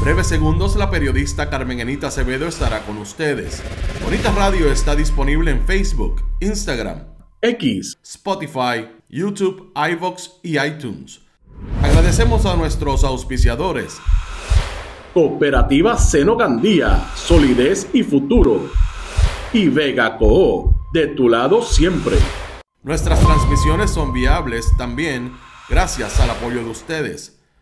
breves segundos la periodista Carmen Enita Acevedo estará con ustedes. Bonita Radio está disponible en Facebook, Instagram, X, Spotify, YouTube, iVox y iTunes. Agradecemos a nuestros auspiciadores. Cooperativa Seno Gandía, Solidez y Futuro. Y Vega Co de tu lado siempre. Nuestras transmisiones son viables también gracias al apoyo de ustedes.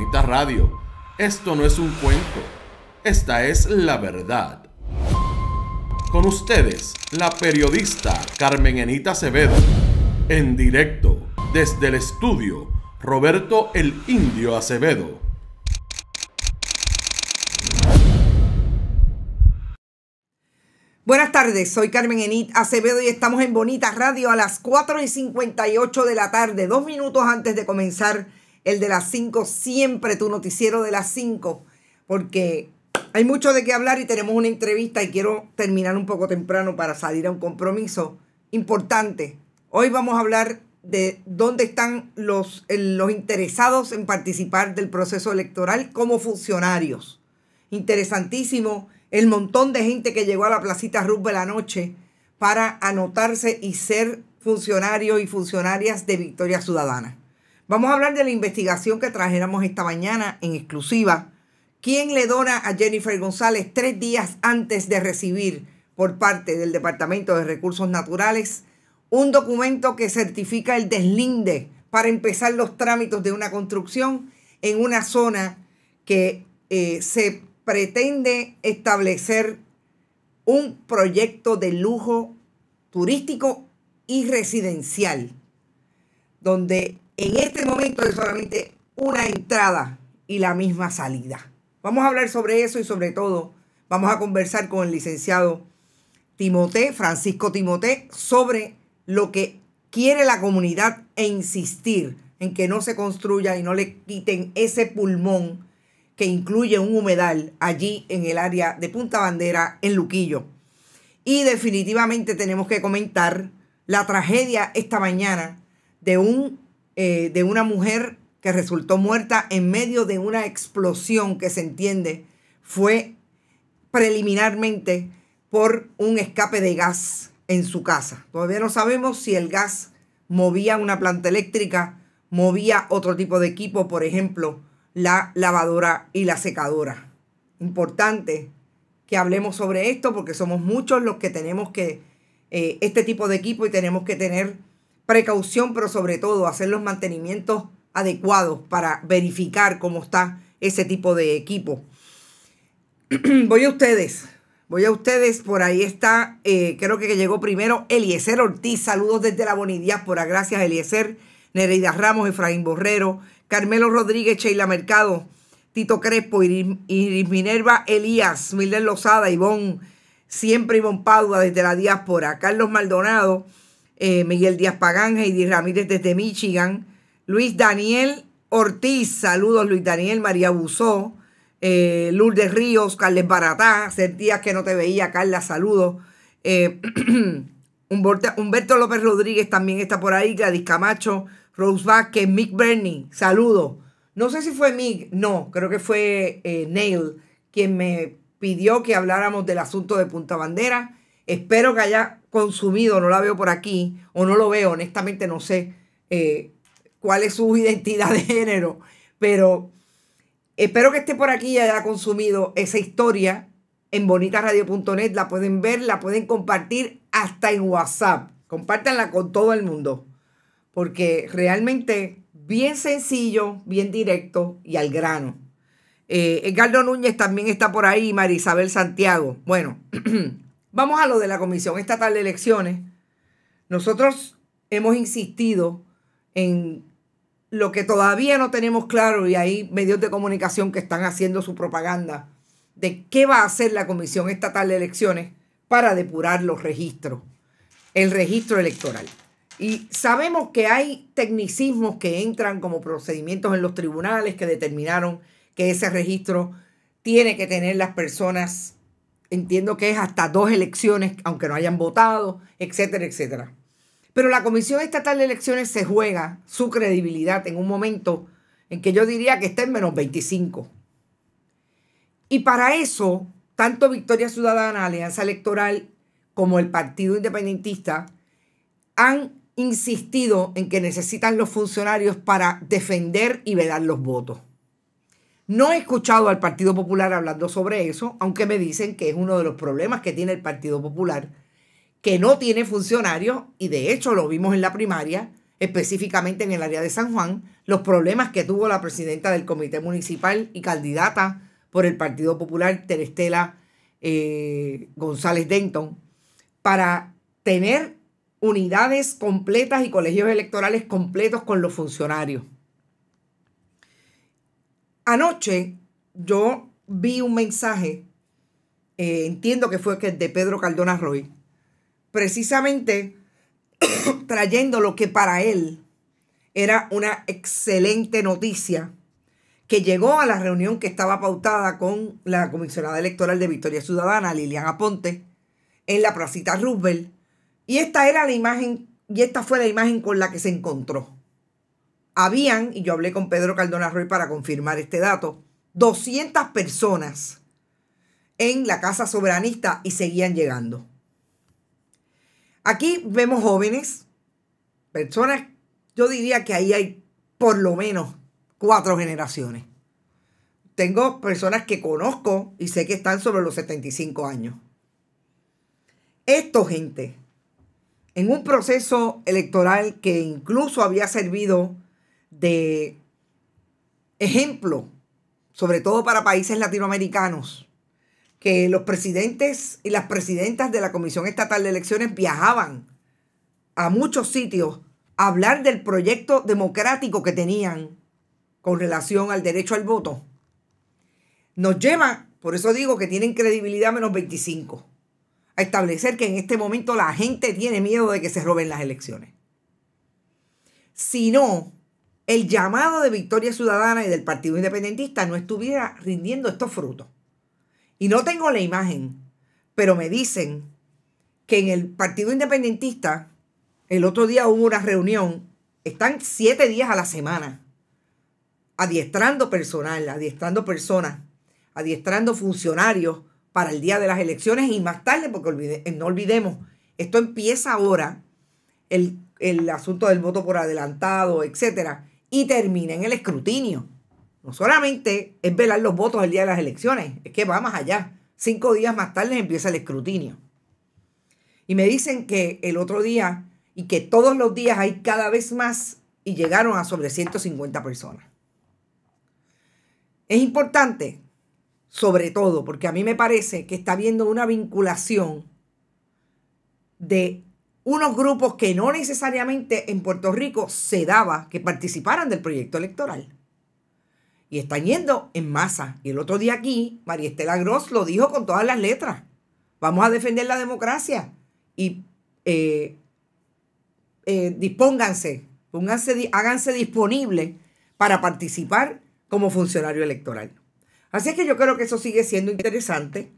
Bonita Radio. Esto no es un cuento, esta es la verdad. Con ustedes, la periodista Carmen Enita Acevedo, en directo desde el estudio Roberto el Indio Acevedo. Buenas tardes, soy Carmen Enit Acevedo y estamos en Bonita Radio a las 4 y 58 de la tarde, dos minutos antes de comenzar el de las 5, siempre tu noticiero de las 5, porque hay mucho de qué hablar y tenemos una entrevista y quiero terminar un poco temprano para salir a un compromiso importante. Hoy vamos a hablar de dónde están los, los interesados en participar del proceso electoral como funcionarios. Interesantísimo el montón de gente que llegó a la placita Rubbe la noche para anotarse y ser funcionarios y funcionarias de Victoria Ciudadana. Vamos a hablar de la investigación que trajéramos esta mañana en exclusiva. ¿Quién le dona a Jennifer González tres días antes de recibir por parte del Departamento de Recursos Naturales un documento que certifica el deslinde para empezar los trámites de una construcción en una zona que eh, se pretende establecer un proyecto de lujo turístico y residencial, donde en este momento es solamente una entrada y la misma salida. Vamos a hablar sobre eso y sobre todo vamos a conversar con el licenciado Timote, Francisco Timote, sobre lo que quiere la comunidad e insistir en que no se construya y no le quiten ese pulmón que incluye un humedal allí en el área de Punta Bandera, en Luquillo. Y definitivamente tenemos que comentar la tragedia esta mañana de un eh, de una mujer que resultó muerta en medio de una explosión que se entiende fue preliminarmente por un escape de gas en su casa. Todavía no sabemos si el gas movía una planta eléctrica, movía otro tipo de equipo, por ejemplo, la lavadora y la secadora. Importante que hablemos sobre esto porque somos muchos los que tenemos que eh, este tipo de equipo y tenemos que tener precaución, pero sobre todo hacer los mantenimientos adecuados para verificar cómo está ese tipo de equipo. voy a ustedes, voy a ustedes, por ahí está, eh, creo que llegó primero Eliezer Ortiz, saludos desde la Bonidiáspora, gracias Eliezer, Nereida Ramos, Efraín Borrero, Carmelo Rodríguez, Sheila Mercado, Tito Crespo, Iris, Minerva Elías, Milen Lozada, Ivonne, siempre Ivonne Padua desde la diáspora, Carlos Maldonado, eh, Miguel Díaz Pagán, Heidi Ramírez desde Michigan, Luis Daniel Ortiz, saludos Luis Daniel, María Busó, eh, Lourdes Ríos, Carles Baratá, hace días que no te veía, Carla, saludos. Eh, Humberto López Rodríguez también está por ahí, Gladys Camacho, Rose Vázquez, Mick Bernie, saludos. No sé si fue Mick, no, creo que fue Neil quien me pidió que habláramos del asunto de Punta Bandera. Espero que haya consumido, no la veo por aquí, o no lo veo, honestamente no sé eh, cuál es su identidad de género, pero espero que esté por aquí y haya consumido esa historia en bonitaradio.net, la pueden ver, la pueden compartir hasta en WhatsApp, compártanla con todo el mundo, porque realmente bien sencillo, bien directo y al grano. Eh, Edgardo Núñez también está por ahí, Isabel Santiago. Bueno. Vamos a lo de la Comisión Estatal de Elecciones. Nosotros hemos insistido en lo que todavía no tenemos claro y hay medios de comunicación que están haciendo su propaganda de qué va a hacer la Comisión Estatal de Elecciones para depurar los registros, el registro electoral. Y sabemos que hay tecnicismos que entran como procedimientos en los tribunales que determinaron que ese registro tiene que tener las personas entiendo que es hasta dos elecciones, aunque no hayan votado, etcétera, etcétera. Pero la Comisión Estatal de Elecciones se juega su credibilidad en un momento en que yo diría que está en menos 25. Y para eso, tanto Victoria Ciudadana, Alianza Electoral, como el Partido Independentista, han insistido en que necesitan los funcionarios para defender y velar los votos. No he escuchado al Partido Popular hablando sobre eso, aunque me dicen que es uno de los problemas que tiene el Partido Popular, que no tiene funcionarios, y de hecho lo vimos en la primaria, específicamente en el área de San Juan, los problemas que tuvo la presidenta del Comité Municipal y candidata por el Partido Popular, Terestela eh, González Denton, para tener unidades completas y colegios electorales completos con los funcionarios. Anoche yo vi un mensaje, eh, entiendo que fue que de Pedro Cardona Roy, precisamente trayendo lo que para él era una excelente noticia que llegó a la reunión que estaba pautada con la comisionada electoral de Victoria Ciudadana, Liliana Ponte, en la placita Roosevelt. Y esta era la imagen, y esta fue la imagen con la que se encontró habían, y yo hablé con Pedro Caldona Roy para confirmar este dato, 200 personas en la Casa Soberanista y seguían llegando. Aquí vemos jóvenes, personas, yo diría que ahí hay por lo menos cuatro generaciones. Tengo personas que conozco y sé que están sobre los 75 años. Esto, gente, en un proceso electoral que incluso había servido de ejemplo, sobre todo para países latinoamericanos, que los presidentes y las presidentas de la Comisión Estatal de Elecciones viajaban a muchos sitios a hablar del proyecto democrático que tenían con relación al derecho al voto. Nos lleva, por eso digo que tienen credibilidad menos 25, a establecer que en este momento la gente tiene miedo de que se roben las elecciones. Si no, el llamado de Victoria Ciudadana y del Partido Independentista no estuviera rindiendo estos frutos. Y no tengo la imagen, pero me dicen que en el Partido Independentista, el otro día hubo una reunión, están siete días a la semana, adiestrando personal, adiestrando personas, adiestrando funcionarios para el día de las elecciones y más tarde, porque eh, no olvidemos, esto empieza ahora, el, el asunto del voto por adelantado, etcétera y termina en el escrutinio. No solamente es velar los votos el día de las elecciones, es que va más allá. Cinco días más tarde empieza el escrutinio. Y me dicen que el otro día y que todos los días hay cada vez más y llegaron a sobre 150 personas. Es importante, sobre todo, porque a mí me parece que está habiendo una vinculación de unos grupos que no necesariamente en Puerto Rico se daba que participaran del proyecto electoral. Y están yendo en masa. Y el otro día aquí, María Estela Gross lo dijo con todas las letras. Vamos a defender la democracia. Y eh, eh, dispónganse, pónganse, háganse disponibles para participar como funcionario electoral. Así es que yo creo que eso sigue siendo interesante.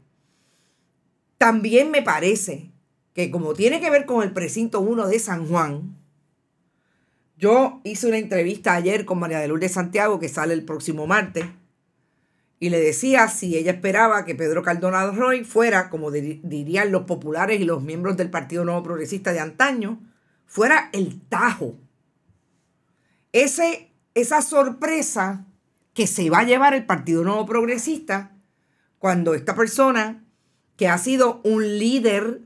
También me parece que como tiene que ver con el precinto 1 de San Juan, yo hice una entrevista ayer con María de Lourdes Santiago, que sale el próximo martes, y le decía si ella esperaba que Pedro Caldonado Roy fuera, como dirían los populares y los miembros del Partido Nuevo Progresista de antaño, fuera el tajo. Ese, esa sorpresa que se va a llevar el Partido Nuevo Progresista cuando esta persona, que ha sido un líder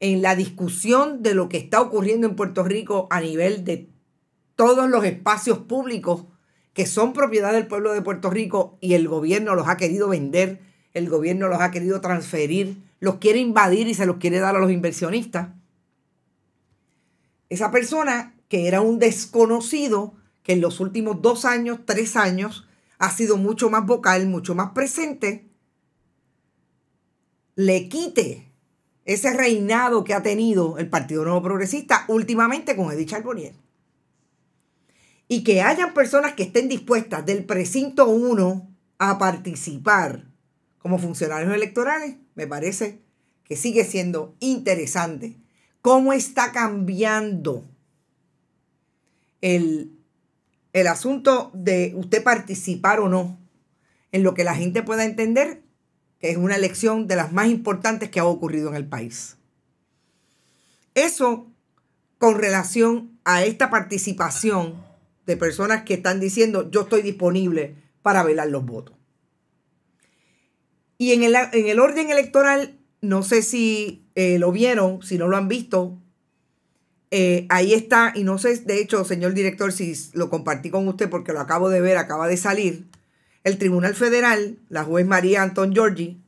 en la discusión de lo que está ocurriendo en Puerto Rico a nivel de todos los espacios públicos que son propiedad del pueblo de Puerto Rico y el gobierno los ha querido vender, el gobierno los ha querido transferir, los quiere invadir y se los quiere dar a los inversionistas. Esa persona que era un desconocido, que en los últimos dos años, tres años, ha sido mucho más vocal, mucho más presente, le quite ese reinado que ha tenido el Partido Nuevo Progresista últimamente con Edith Charbonnier. Y que hayan personas que estén dispuestas del precinto 1 a participar como funcionarios electorales, me parece que sigue siendo interesante cómo está cambiando el, el asunto de usted participar o no en lo que la gente pueda entender que es una elección de las más importantes que ha ocurrido en el país. Eso con relación a esta participación de personas que están diciendo yo estoy disponible para velar los votos. Y en el, orden electoral, no sé si eh, lo vieron, si no lo han visto, eh, ahí está, y no sé, de hecho, señor director, si lo compartí con usted porque lo acabo de ver, acaba de salir, el Tribunal Federal, la juez María Anton Giorgi,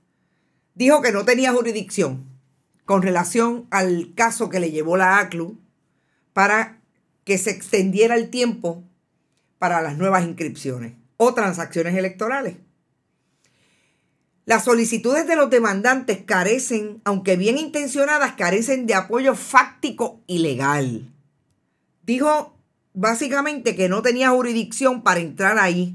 dijo que no tenía jurisdicción con relación al caso que le llevó la ACLU para que se extendiera el tiempo para las nuevas inscripciones o transacciones electorales. Las solicitudes de los demandantes carecen, aunque bien intencionadas, carecen de apoyo fáctico y legal. Dijo básicamente que no tenía jurisdicción para entrar ahí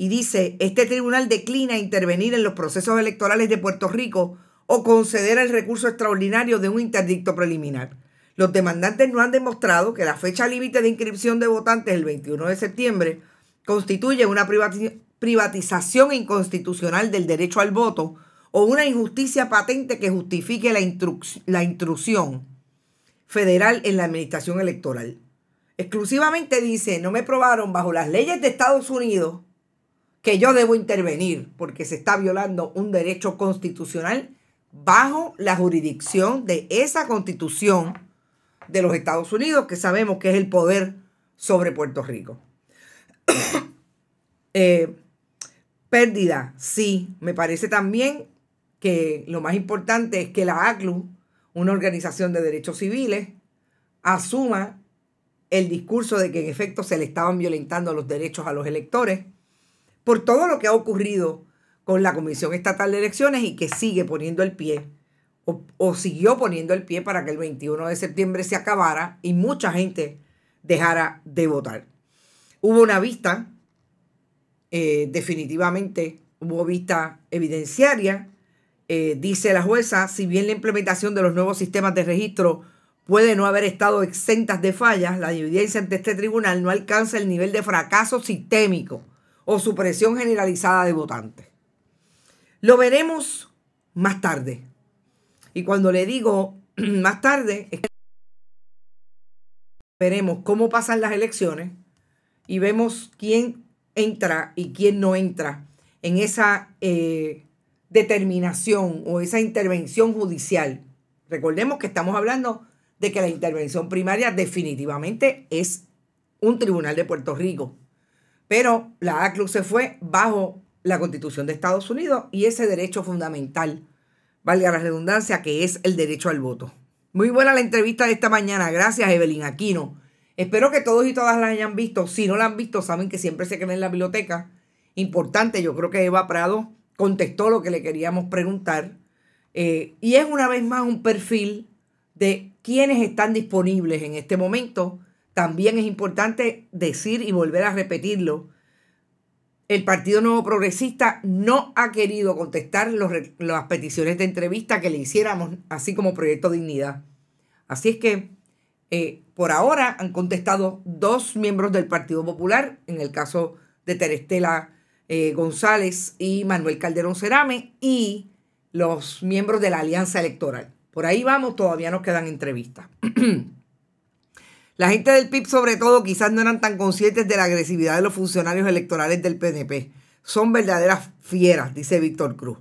y dice, este tribunal declina intervenir en los procesos electorales de Puerto Rico o conceder el recurso extraordinario de un interdicto preliminar. Los demandantes no han demostrado que la fecha límite de inscripción de votantes el 21 de septiembre constituye una privatización inconstitucional del derecho al voto o una injusticia patente que justifique la, la intrusión federal en la administración electoral. Exclusivamente dice, no me probaron bajo las leyes de Estados Unidos que yo debo intervenir porque se está violando un derecho constitucional bajo la jurisdicción de esa constitución de los Estados Unidos, que sabemos que es el poder sobre Puerto Rico. Eh, pérdida, sí, me parece también que lo más importante es que la ACLU, una organización de derechos civiles, asuma el discurso de que en efecto se le estaban violentando los derechos a los electores por todo lo que ha ocurrido con la Comisión Estatal de Elecciones y que sigue poniendo el pie, o, siguió poniendo el pie para que el 21 de septiembre se acabara y mucha gente dejara de votar. Hubo una vista, eh, definitivamente hubo vista evidenciaria, eh, dice la jueza, si bien la implementación de los nuevos sistemas de registro puede no haber estado exentas de fallas, la evidencia ante este tribunal no alcanza el nivel de fracaso sistémico o supresión generalizada de votantes. Lo veremos más tarde. Y cuando le digo más tarde, veremos cómo pasan las elecciones y vemos quién entra y quién no entra en esa eh, determinación o esa intervención judicial. Recordemos que estamos hablando de que la intervención primaria definitivamente es un tribunal de Puerto Rico. Pero la ACLU se fue bajo la Constitución de Estados Unidos y ese derecho fundamental, valga la redundancia, que es el derecho al voto. Muy buena la entrevista de esta mañana. Gracias, Evelyn Aquino. Espero que todos y todas la hayan visto. Si no la han visto, saben que siempre se queda en la biblioteca. Importante, yo creo que Eva Prado contestó lo que le queríamos preguntar. Eh, y es una vez más un perfil de quienes están disponibles en este momento también es importante decir y volver a repetirlo, el Partido Nuevo Progresista no ha querido contestar las peticiones de entrevista que le hiciéramos, así como Proyecto Dignidad. Así es que eh, por ahora han contestado dos miembros del Partido Popular, en el caso de Terestela eh, González y Manuel Calderón Cerame, y los miembros de la Alianza Electoral. Por ahí vamos, todavía nos quedan entrevistas. La gente del PIB sobre todo quizás no eran tan conscientes de la agresividad de los funcionarios electorales del PNP. Son verdaderas fieras, dice Víctor Cruz.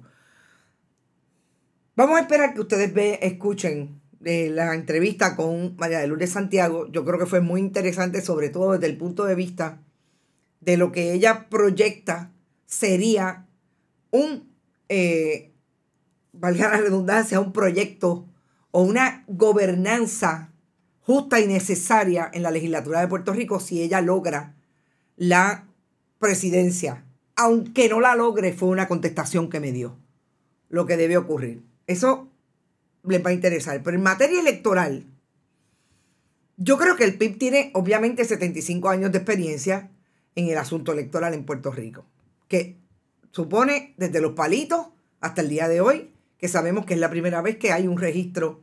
Vamos a esperar que ustedes escuchen eh, la entrevista con María de Lourdes Santiago. Yo creo que fue muy interesante, sobre todo desde el punto de vista de lo que ella proyecta sería un, eh, valga la redundancia, un proyecto o una gobernanza justa y necesaria en la legislatura de Puerto Rico si ella logra la presidencia. Aunque no la logre, fue una contestación que me dio lo que debe ocurrir. Eso le va a interesar. Pero en materia electoral, yo creo que el PIB tiene obviamente 75 años de experiencia en el asunto electoral en Puerto Rico, que supone desde los palitos hasta el día de hoy que sabemos que es la primera vez que hay un registro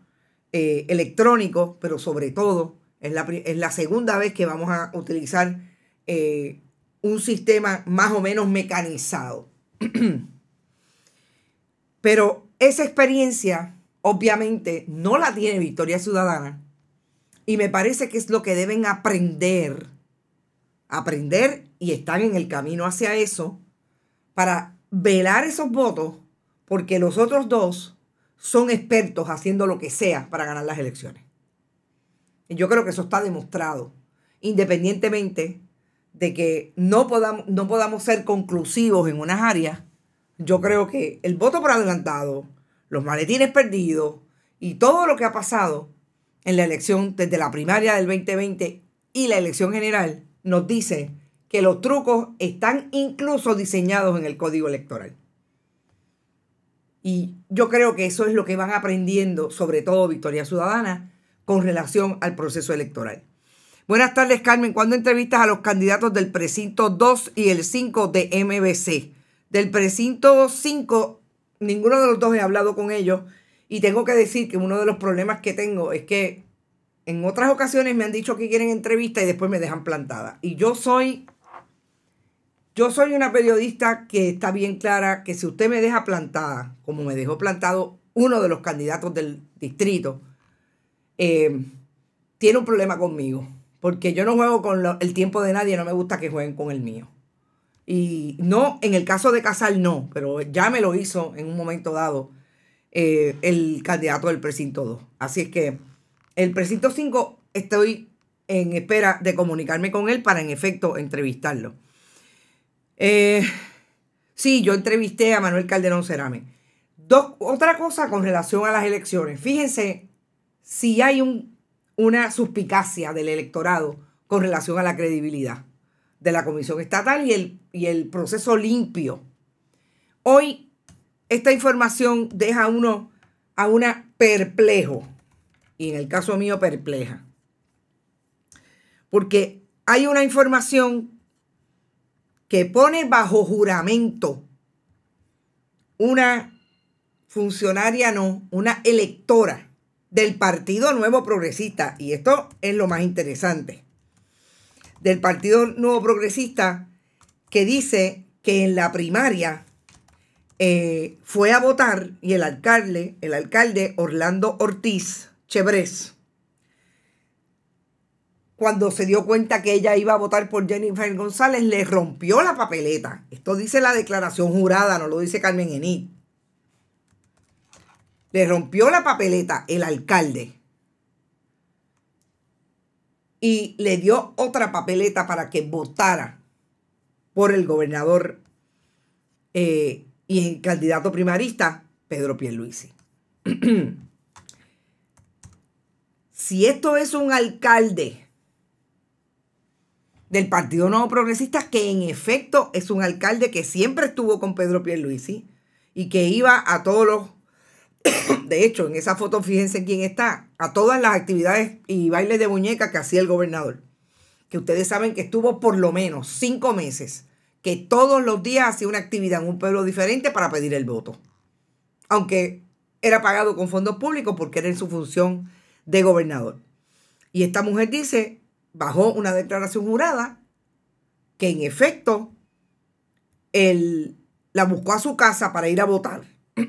eh, electrónico, pero sobre todo es la, segunda vez que vamos a utilizar eh, un sistema más o menos mecanizado. pero esa experiencia obviamente no la tiene Victoria Ciudadana y me parece que es lo que deben aprender, aprender y están en el camino hacia eso para velar esos votos porque los otros dos son expertos haciendo lo que sea para ganar las elecciones. Y yo creo que eso está demostrado, independientemente de que no podamos, no podamos ser conclusivos en unas áreas. Yo creo que el voto por adelantado, los maletines perdidos y todo lo que ha pasado en la elección desde la primaria del 2020 y la elección general nos dice que los trucos están incluso diseñados en el código electoral. Y yo creo que eso es lo que van aprendiendo, sobre todo Victoria Ciudadana, con relación al proceso electoral. Buenas tardes, Carmen. ¿Cuándo entrevistas a los candidatos del precinto 2 y el 5 de MBC? Del precinto 5, ninguno de los dos he hablado con ellos. Y tengo que decir que uno de los problemas que tengo es que en otras ocasiones me han dicho que quieren entrevista y después me dejan plantada. Y yo soy yo soy una periodista que está bien clara que si usted me deja plantada, como me dejó plantado uno de los candidatos del distrito, eh, tiene un problema conmigo. Porque yo no juego con el tiempo de nadie, no me gusta que jueguen con el mío. Y no, en el caso de Casal no, pero ya me lo hizo en un momento dado eh, el candidato del precinto 2. Así es que el precinto 5 estoy en espera de comunicarme con él para en efecto entrevistarlo. Eh, sí, yo entrevisté a Manuel Calderón Cerame. otra cosa con relación a las elecciones. Fíjense si hay una suspicacia del electorado con relación a la credibilidad de la Comisión Estatal y el, y el proceso limpio. Hoy esta información deja a uno a una perplejo y en el caso mío perpleja. Porque hay una información que pone bajo juramento una funcionaria, no, una electora del Partido Nuevo Progresista, y esto es lo más interesante, del Partido Nuevo Progresista, que dice que en la primaria eh, fue a votar y el alcalde, el alcalde Orlando Ortiz Chebrez, cuando se dio cuenta que ella iba a votar por Jennifer González, le rompió la papeleta. Esto dice la declaración jurada, no lo dice Carmen Enid. Le rompió la papeleta el alcalde. Y le dio otra papeleta para que votara por el gobernador eh, y el candidato primarista, Pedro Pierluisi. si esto es un alcalde del Partido Nuevo Progresista, que en efecto es un alcalde que siempre estuvo con Pedro Pierluisi y que iba a todos los, de hecho, en esa foto fíjense quién está, a todas las actividades y bailes de muñeca que hacía el gobernador, que ustedes saben que estuvo por lo menos cinco meses, que todos los días hacía una actividad en un pueblo diferente para pedir el voto, aunque era pagado con fondos públicos porque era en su función de gobernador. Y esta mujer dice, bajó una declaración jurada que en efecto él la buscó a su casa para ir a votar,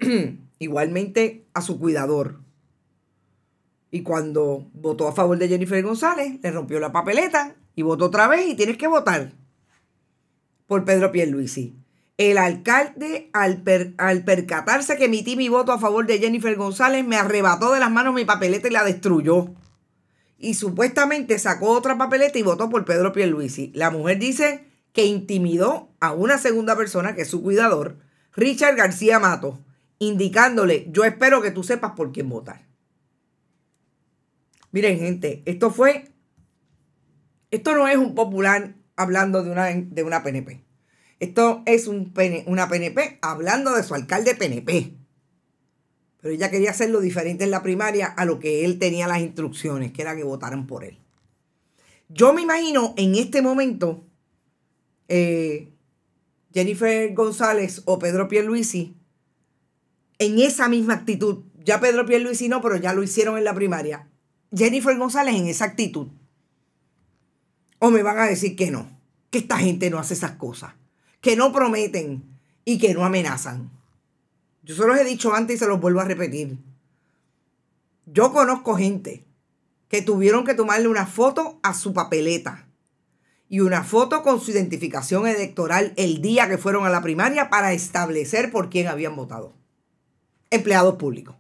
igualmente a su cuidador. Y cuando votó a favor de Jennifer González, le rompió la papeleta y votó otra vez y tienes que votar por Pedro Pierluisi. El alcalde, al, al percatarse que emití mi voto a favor de Jennifer González, me arrebató de las manos mi papeleta y la destruyó y supuestamente sacó otra papeleta y votó por Pedro Pierluisi. La mujer dice que intimidó a una segunda persona, que es su cuidador, Richard García Mato, indicándole, yo espero que tú sepas por quién votar. Miren, gente, esto fue, esto no es un popular hablando de una, de una PNP. Esto es un, una PNP hablando de su alcalde PNP. Pero ella quería hacerlo diferente en la primaria a lo que él tenía las instrucciones, que era que votaran por él. Yo me imagino en este momento eh, Jennifer González o Pedro Pierluisi en esa misma actitud. Ya Pedro Pierluisi no, pero ya lo hicieron en la primaria. Jennifer González en esa actitud. O me van a decir que no, que esta gente no hace esas cosas, que no prometen y que no amenazan. Yo se los he dicho antes y se los vuelvo a repetir. Yo conozco gente que tuvieron que tomarle una foto a su papeleta y una foto con su identificación electoral el día que fueron a la primaria para establecer por quién habían votado. Empleados públicos.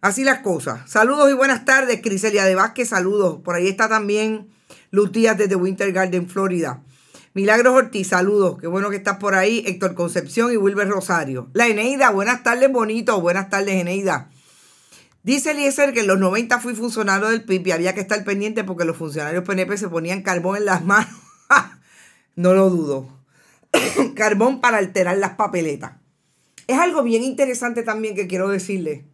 Así las cosas. Saludos y buenas tardes, Criselia de Vázquez. Saludos. Por ahí está también Lutías desde Winter Garden, Florida. Milagros Ortiz, saludos. Qué bueno que estás por ahí. Héctor Concepción y Wilber Rosario. La Eneida, buenas tardes, bonito. Buenas tardes, Eneida. Dice Eliezer que en los 90 fui funcionario del PIB y había que estar pendiente porque los funcionarios PNP se ponían carbón en las manos. no lo dudo. carbón para alterar las papeletas. Es algo bien interesante también que quiero decirle,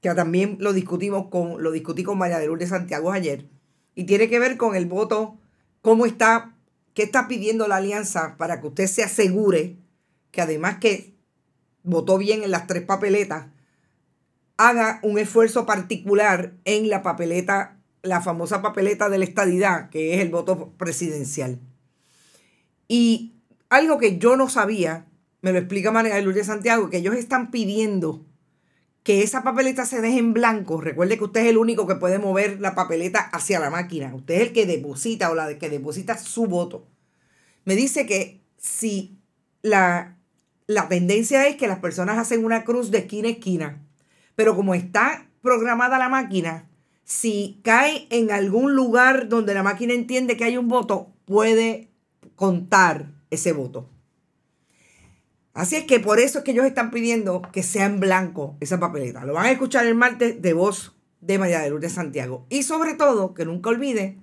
que también lo discutimos con, lo discutí con María de Lourdes Santiago ayer, y tiene que ver con el voto, cómo está ¿Qué está pidiendo la alianza para que usted se asegure que además que votó bien en las tres papeletas, haga un esfuerzo particular en la papeleta, la famosa papeleta de la estadidad, que es el voto presidencial? Y algo que yo no sabía, me lo explica María de Santiago, que ellos están pidiendo que esa papeleta se deje en blanco. Recuerde que usted es el único que puede mover la papeleta hacia la máquina. Usted es el que deposita o la que deposita su voto. Me dice que si la, la tendencia es que las personas hacen una cruz de esquina a esquina, pero como está programada la máquina, si cae en algún lugar donde la máquina entiende que hay un voto, puede contar ese voto. Así es que por eso es que ellos están pidiendo que sea en blanco esa papeleta. Lo van a escuchar el martes de voz de María de Lourdes Santiago. Y sobre todo, que nunca olvide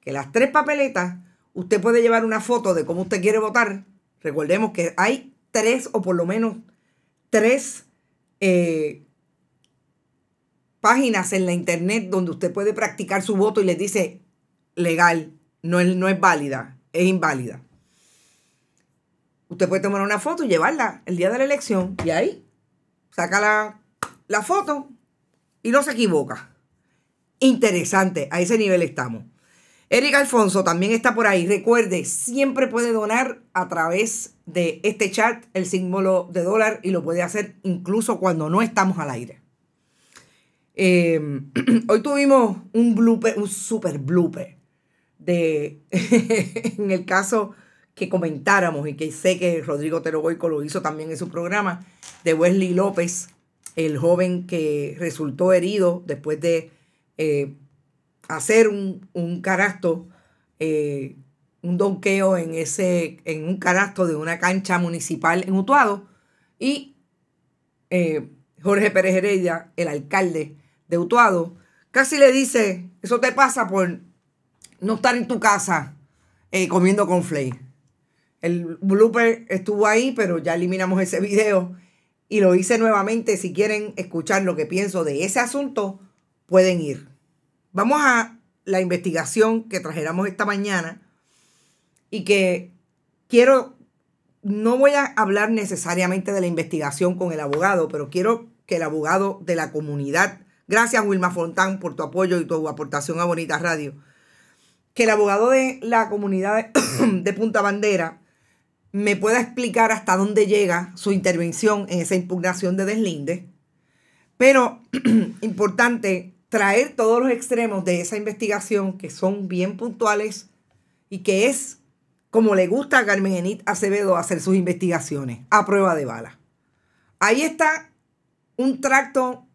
que las tres papeletas, usted puede llevar una foto de cómo usted quiere votar. Recordemos que hay tres o por lo menos tres eh, páginas en la internet donde usted puede practicar su voto y les dice legal, no no es válida, es inválida. Usted puede tomar una foto y llevarla el día de la elección y ahí saca la, foto y no se equivoca. Interesante, a ese nivel estamos. Eric Alfonso también está por ahí. Recuerde, siempre puede donar a través de este chat el símbolo de dólar y lo puede hacer incluso cuando no estamos al aire. Em, hoy tuvimos un blooper, un super blooper de en el caso que comentáramos y que sé que Rodrigo Terogoico lo hizo también en su programa, de Wesley López, el joven que resultó herido después de eh, hacer un, un carasto, eh, un donqueo en, ese, en un carasto de una cancha municipal en Utuado. Y eh, Jorge Pérez Heredia, el alcalde de Utuado, casi le dice, eso te pasa por no estar en tu casa comiendo con Flay. El blooper estuvo ahí, pero ya eliminamos ese video y lo hice nuevamente. Si quieren escuchar lo que pienso de ese asunto, pueden ir. Vamos a la investigación que trajeramos esta mañana y que quiero, no voy a hablar necesariamente de la investigación con el abogado, pero quiero que el abogado de la comunidad, gracias Wilma Fontán por tu apoyo y tu aportación a Bonita Radio, que el abogado de la comunidad de Punta Bandera me pueda explicar hasta dónde llega su intervención en esa impugnación de deslinde. Pero importante traer todos los extremos de esa investigación que son bien puntuales y que es como le gusta a Carmen Enid Acevedo hacer sus investigaciones, a prueba de bala. Ahí está un tracto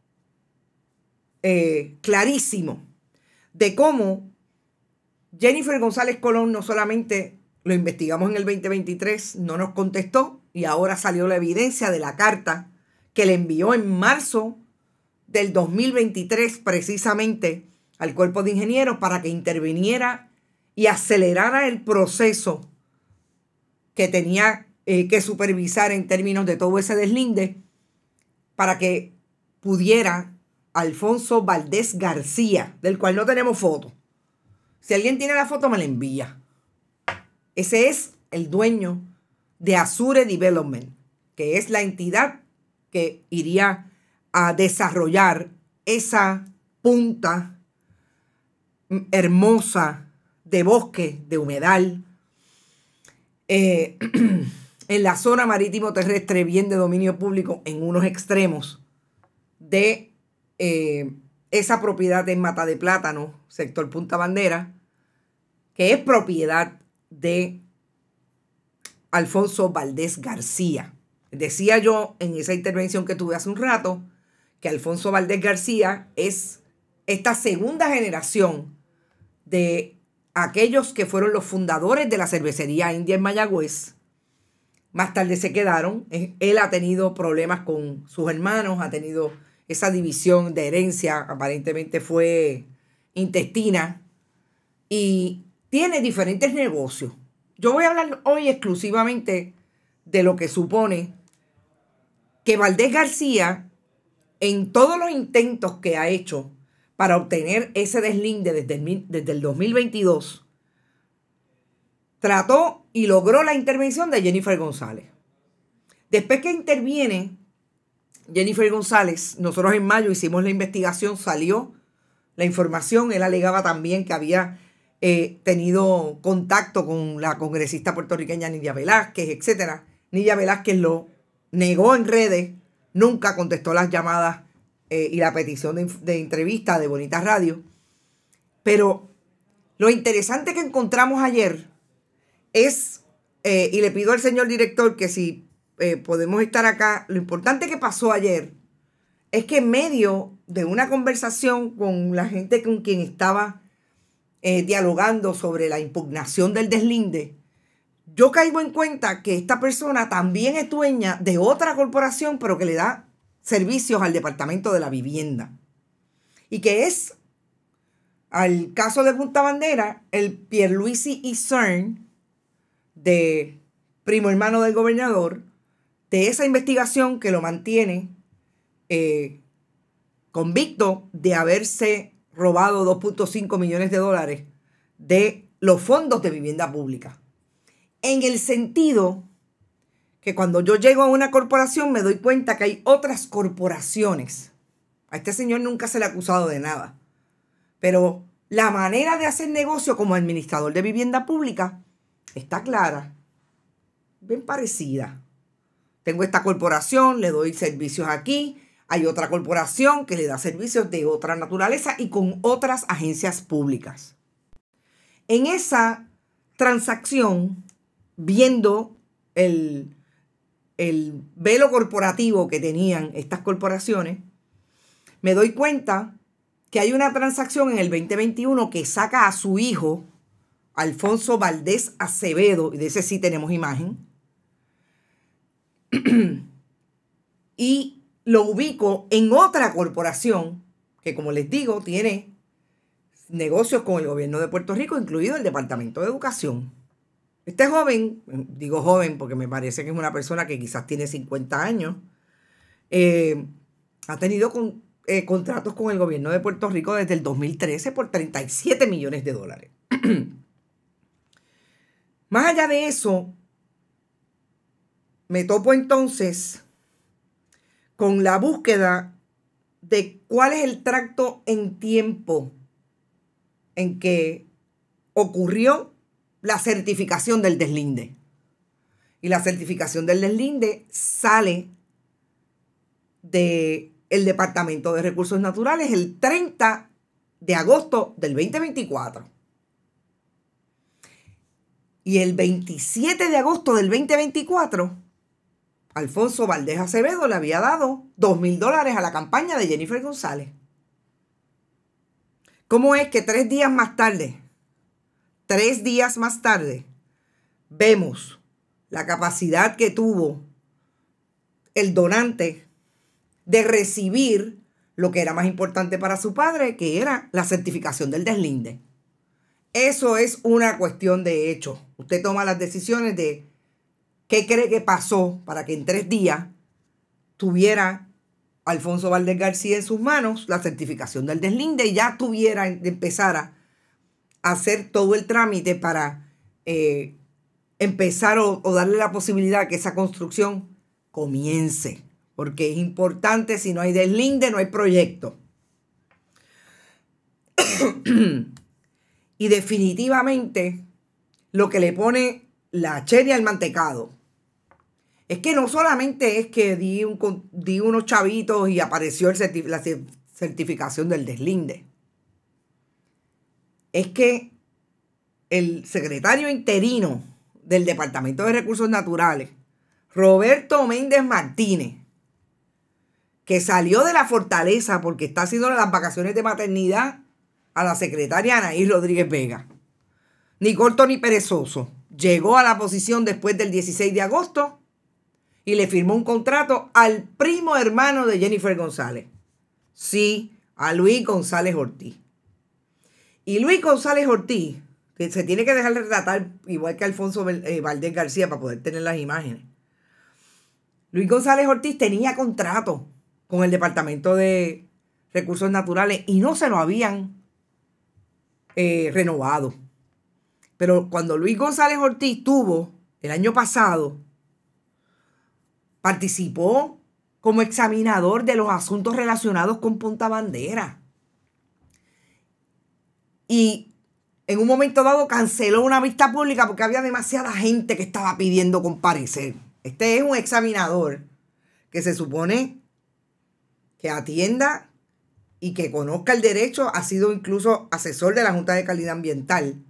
eh, clarísimo de cómo Jennifer González Colón no solamente lo investigamos en el 2023, no nos contestó y ahora salió la evidencia de la carta que le envió en marzo del 2023 precisamente al cuerpo de ingenieros para que interviniera y acelerara el proceso que tenía eh, que supervisar en términos de todo ese deslinde para que pudiera Alfonso Valdés García, del cual no tenemos foto. Si alguien tiene la foto, me la envía. Ese es el dueño de Azure Development, que es la entidad que iría a desarrollar esa punta hermosa de bosque, de humedal, eh, en la zona marítimo terrestre, bien de dominio público, en unos extremos de eh, esa propiedad de Mata de Plátano, sector Punta Bandera, que es propiedad de Alfonso Valdés García. Decía yo en esa intervención que tuve hace un rato que Alfonso Valdés García es esta segunda generación de aquellos que fueron los fundadores de la cervecería India en Mayagüez. Más tarde se quedaron. Él ha tenido problemas con sus hermanos, ha tenido esa división de herencia, aparentemente fue intestina. Y tiene diferentes negocios. Yo voy a hablar hoy exclusivamente de lo que supone que Valdés García, en todos los intentos que ha hecho para obtener ese deslinde desde el, 2022, trató y logró la intervención de Jennifer González. Después que interviene Jennifer González, nosotros en mayo hicimos la investigación, salió la información, él alegaba también que había he tenido contacto con la congresista puertorriqueña Nidia Velázquez, etc. Nidia Velázquez lo negó en redes, nunca contestó las llamadas eh, y la petición de, entrevista de Bonitas Radio. Pero lo interesante que encontramos ayer es, eh, y le pido al señor director que si eh, podemos estar acá, lo importante que pasó ayer es que en medio de una conversación con la gente con quien estaba eh, dialogando sobre la impugnación del deslinde, yo caigo en cuenta que esta persona también es dueña de otra corporación, pero que le da servicios al Departamento de la Vivienda. Y que es, al caso de Punta Bandera, el Pierluisi y CERN, de primo hermano del gobernador, de esa investigación que lo mantiene eh, convicto de haberse robado 2.5 millones de dólares de los fondos de vivienda pública. En el sentido que cuando yo llego a una corporación me doy cuenta que hay otras corporaciones. A este señor nunca se le ha acusado de nada. Pero la manera de hacer negocio como administrador de vivienda pública está clara, bien parecida. Tengo esta corporación, le doy servicios aquí, hay otra corporación que le da servicios de otra naturaleza y con otras agencias públicas. En esa transacción, viendo el, velo corporativo que tenían estas corporaciones, me doy cuenta que hay una transacción en el 2021 que saca a su hijo, Alfonso Valdés Acevedo, y de ese sí tenemos imagen, y lo ubico en otra corporación que, como les digo, tiene negocios con el gobierno de Puerto Rico, incluido el Departamento de Educación. Este joven, digo joven porque me parece que es una persona que quizás tiene 50 años, eh, ha tenido eh, contratos con el gobierno de Puerto Rico desde el 2013 por 37 millones de dólares. Más allá de eso, me topo entonces con la búsqueda de cuál es el tracto en tiempo en que ocurrió la certificación del deslinde. Y la certificación del deslinde sale del el Departamento de Recursos Naturales el 30 de agosto del 2024. Y el 27 de agosto del 2024 Alfonso Valdés Acevedo le había dado dos mil dólares a la campaña de Jennifer González. ¿Cómo es que tres días más tarde, tres días más tarde, vemos la capacidad que tuvo el donante de recibir lo que era más importante para su padre, que era la certificación del deslinde? Eso es una cuestión de hecho. Usted toma las decisiones de ¿Qué cree que pasó para que en tres días tuviera Alfonso Valdés García en sus manos la certificación del deslinde y ya tuviera, empezara a hacer todo el trámite para eh, empezar o, darle la posibilidad que esa construcción comience? Porque es importante, si no hay deslinde, no hay proyecto. y definitivamente lo que le pone la cheria al mantecado es que no solamente es que di, un, unos chavitos y apareció el la certificación del deslinde. Es que el secretario interino del Departamento de Recursos Naturales, Roberto Méndez Martínez, que salió de la fortaleza porque está haciendo las vacaciones de maternidad a la secretaria Anaís Rodríguez Vega. Ni corto ni perezoso. Llegó a la posición después del 16 de agosto y le firmó un contrato al primo hermano de Jennifer González. Sí, a Luis González Ortiz. Y Luis González Ortiz que se tiene que dejar retratar igual que Alfonso eh, Valdés García para poder tener las imágenes. Luis González Ortiz tenía contrato con el Departamento de Recursos Naturales y no se lo habían eh, renovado. Pero cuando Luis González Ortiz tuvo el año pasado Participó como examinador de los asuntos relacionados con Punta Bandera. Y en un momento dado canceló una vista pública porque había demasiada gente que estaba pidiendo comparecer. Este es un examinador que se supone que atienda y que conozca el derecho, ha sido incluso asesor de la Junta de Calidad Ambiental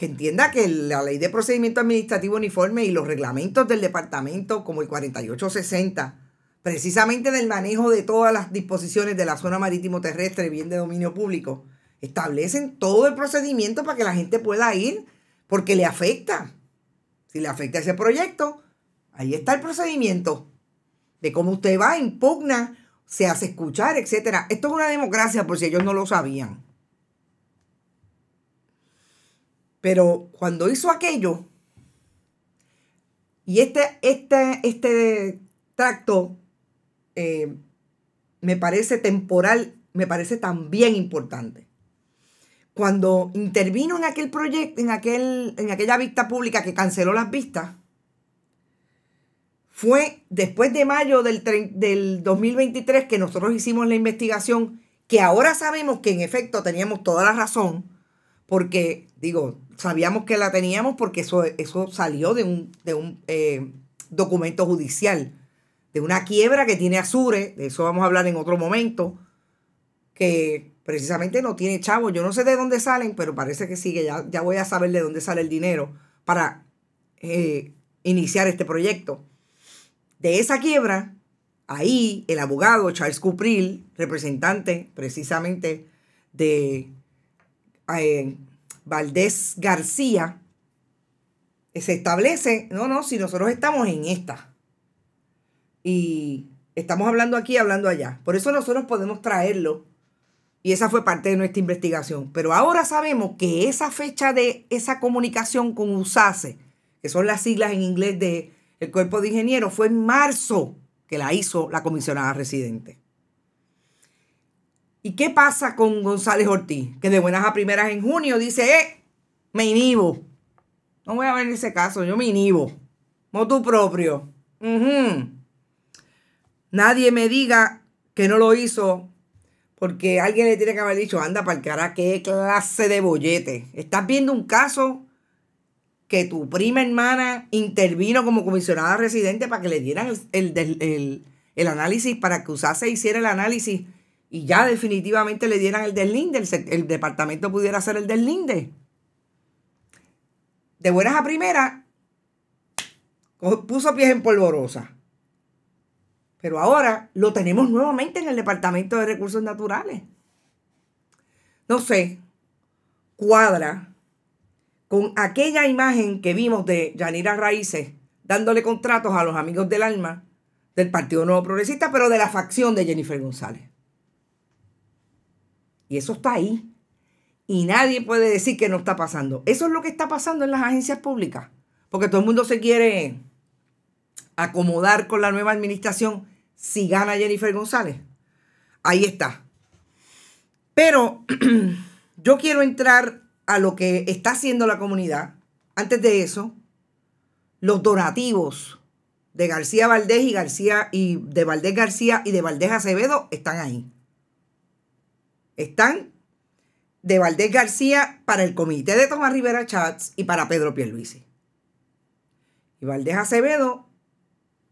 que entienda que la ley de procedimiento administrativo uniforme y los reglamentos del departamento, como el 4860, precisamente del manejo de todas las disposiciones de la zona marítimo terrestre, bien de dominio público, establecen todo el procedimiento para que la gente pueda ir, porque le afecta. Si le afecta ese proyecto, ahí está el procedimiento de cómo usted va, impugna, se hace escuchar, etc. Esto es una democracia, por si ellos no lo sabían. Pero cuando hizo aquello, y este, este, este tracto eh, me parece temporal, me parece también importante. Cuando intervino en aquel proyecto, en, aquel, en aquella vista pública que canceló las vistas, fue después de mayo del, del 2023 que nosotros hicimos la investigación, que ahora sabemos que en efecto teníamos toda la razón, porque, digo, sabíamos que la teníamos porque eso, eso salió de un, un eh, documento judicial, de una quiebra que tiene Azure, de eso vamos a hablar en otro momento, que precisamente no tiene chavo. Yo no sé de dónde salen, pero parece que sí, que ya, voy a saber de dónde sale el dinero para eh, iniciar este proyecto. De esa quiebra, ahí el abogado Charles Cupril, representante precisamente de eh, Valdés García, eh, se establece, no, no, si nosotros estamos en esta. Y estamos hablando aquí, hablando allá. Por eso nosotros podemos traerlo. Y esa fue parte de nuestra investigación. Pero ahora sabemos que esa fecha de esa comunicación con USACE, que son las siglas en inglés del el Cuerpo de Ingenieros, fue en marzo que la hizo la comisionada residente. ¿Y qué pasa con González Ortiz? Que de buenas a primeras en junio dice, eh, me inhibo. No voy a ver ese caso, yo me inhibo. tú propio. Nadie me diga que no lo hizo porque alguien le tiene que haber dicho, anda para el qué clase de bollete. Estás viendo un caso que tu prima hermana intervino como comisionada residente para que le dieran el, análisis, para que usase e hiciera el análisis y ya definitivamente le dieran el deslinde, el, departamento pudiera hacer el deslinde. De buenas a primeras, puso pies en polvorosa. Pero ahora lo tenemos nuevamente en el Departamento de Recursos Naturales. No sé, cuadra con aquella imagen que vimos de Yanira Raíces dándole contratos a los amigos del alma del Partido Nuevo Progresista, pero de la facción de Jennifer González. Y eso está ahí. Y nadie puede decir que no está pasando. Eso es lo que está pasando en las agencias públicas. Porque todo el mundo se quiere acomodar con la nueva administración si gana Jennifer González. Ahí está. Pero yo quiero entrar a lo que está haciendo la comunidad. Antes de eso, los donativos de García Valdés y García y de Valdés García y de Valdés Acevedo están ahí están de Valdés García para el comité de Tomás Rivera Chats y para Pedro Pierluisi. Y Valdés Acevedo,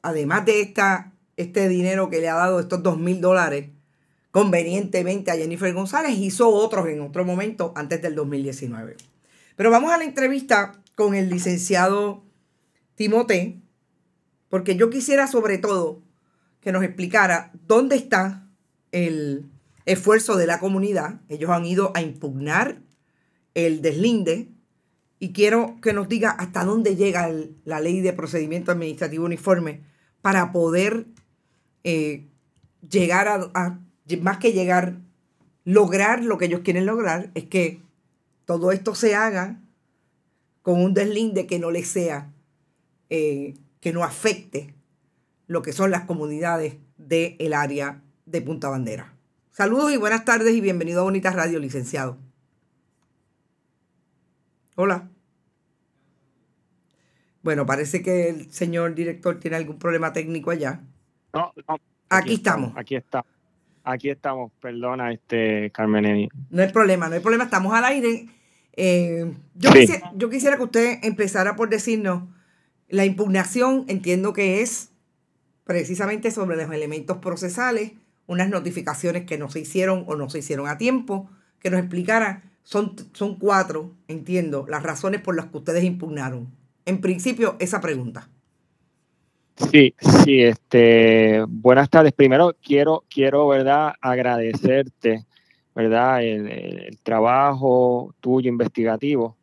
además de esta, este dinero que le ha dado estos dos mil dólares convenientemente a Jennifer González, hizo otros en otro momento antes del 2019. Pero vamos a la entrevista con el licenciado Timote, porque yo quisiera sobre todo que nos explicara dónde está el esfuerzo de la comunidad. Ellos han ido a impugnar el deslinde y quiero que nos diga hasta dónde llega la ley de procedimiento administrativo uniforme para poder eh, llegar a, más que llegar, lograr lo que ellos quieren lograr, es que todo esto se haga con un deslinde que no les sea, eh, que no afecte lo que son las comunidades del el área de Punta Bandera. Saludos y buenas tardes y bienvenido a Bonita Radio, licenciado. Hola. Bueno, parece que el señor director tiene algún problema técnico allá. No, no. Aquí, estamos, Aquí está. Aquí estamos, perdona, este Carmen. No hay problema, no hay problema, estamos al aire. Eh, yo quisiera que usted empezara por decirnos, la impugnación entiendo que es precisamente sobre los elementos procesales unas notificaciones que no se hicieron o no se hicieron a tiempo, que nos explicara, son, son cuatro, entiendo, las razones por las que ustedes impugnaron. En principio, esa pregunta. Sí, sí, este, buenas tardes. Primero quiero, quiero, ¿verdad? Agradecerte, ¿verdad? El, trabajo tuyo investigativo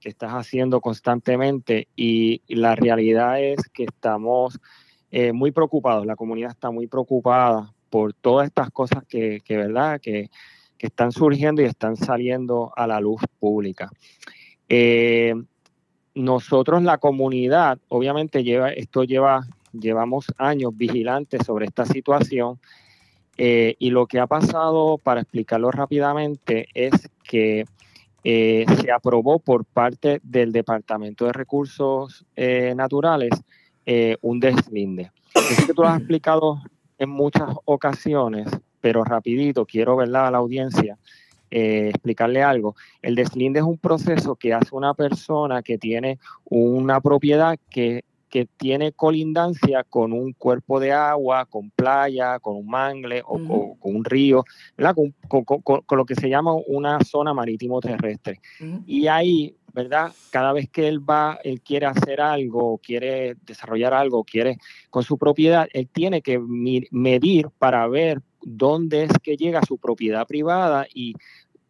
que estás haciendo constantemente y la realidad es que estamos eh, muy preocupados, la comunidad está muy preocupada por todas estas cosas que, ¿verdad? Que, están surgiendo y están saliendo a la luz pública. Eh, nosotros, la comunidad, obviamente lleva, esto lleva, llevamos años vigilantes sobre esta situación eh, y lo que ha pasado, para explicarlo rápidamente, es que eh, se aprobó por parte del Departamento de Recursos Naturales un deslinde. Es que tú lo has explicado en muchas ocasiones, pero rapidito, quiero verla a la audiencia eh, explicarle algo. El deslinde es un proceso que hace una persona que tiene una propiedad que, tiene colindancia con un cuerpo de agua, con playa, con un mangle o, con un río, Con, lo que se llama una zona marítimo terrestre. Y ahí ¿verdad? Cada vez que él va, él quiere hacer algo, quiere desarrollar algo, quiere con su propiedad, él tiene que medir para ver dónde es que llega su propiedad privada y